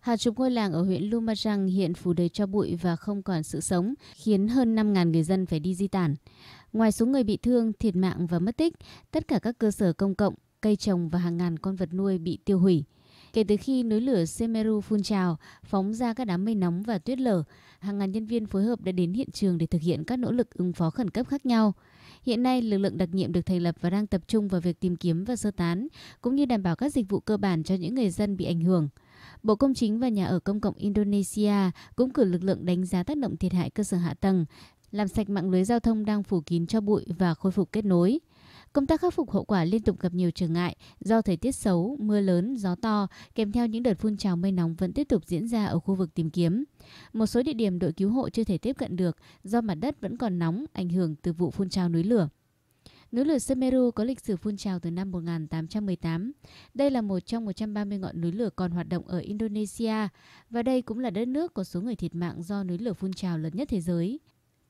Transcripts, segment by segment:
Hàng chục ngôi làng ở huyện Lumajang hiện phủ đầy cho bụi và không còn sự sống, khiến hơn 5.000 người dân phải đi di tản. Ngoài số người bị thương, thiệt mạng và mất tích, tất cả các cơ sở công cộng, cây trồng và hàng ngàn con vật nuôi bị tiêu hủy. Kể từ khi núi lửa Semeru phun trào, phóng ra các đám mây nóng và tuyết lở, hàng ngàn nhân viên phối hợp đã đến hiện trường để thực hiện các nỗ lực ứng phó khẩn cấp khác nhau. Hiện nay, lực lượng đặc nhiệm được thành lập và đang tập trung vào việc tìm kiếm và sơ tán, cũng như đảm bảo các dịch vụ cơ bản cho những người dân bị ảnh hưởng. Bộ Công chính và Nhà ở Công cộng Indonesia cũng cử lực lượng đánh giá tác động thiệt hại cơ sở hạ tầng, làm sạch mạng lưới giao thông đang phủ kín cho bụi và khôi phục kết nối. Công tác khắc phục hậu quả liên tục gặp nhiều trở ngại do thời tiết xấu, mưa lớn, gió to, kèm theo những đợt phun trào mây nóng vẫn tiếp tục diễn ra ở khu vực tìm kiếm. Một số địa điểm đội cứu hộ chưa thể tiếp cận được do mặt đất vẫn còn nóng, ảnh hưởng từ vụ phun trào núi lửa. Núi lửa Semeru có lịch sử phun trào từ năm 1818. Đây là một trong 130 ngọn núi lửa còn hoạt động ở Indonesia và đây cũng là đất nước có số người thiệt mạng do núi lửa phun trào lớn nhất thế giới.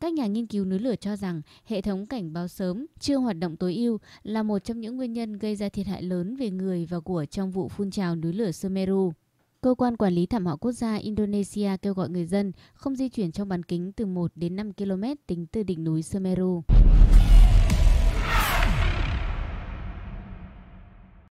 Các nhà nghiên cứu núi lửa cho rằng hệ thống cảnh báo sớm chưa hoạt động tối ưu là một trong những nguyên nhân gây ra thiệt hại lớn về người và của trong vụ phun trào núi lửa Semeru. Cơ quan quản lý thảm họa quốc gia Indonesia kêu gọi người dân không di chuyển trong bán kính từ 1 đến 5 km tính từ đỉnh núi Semeru.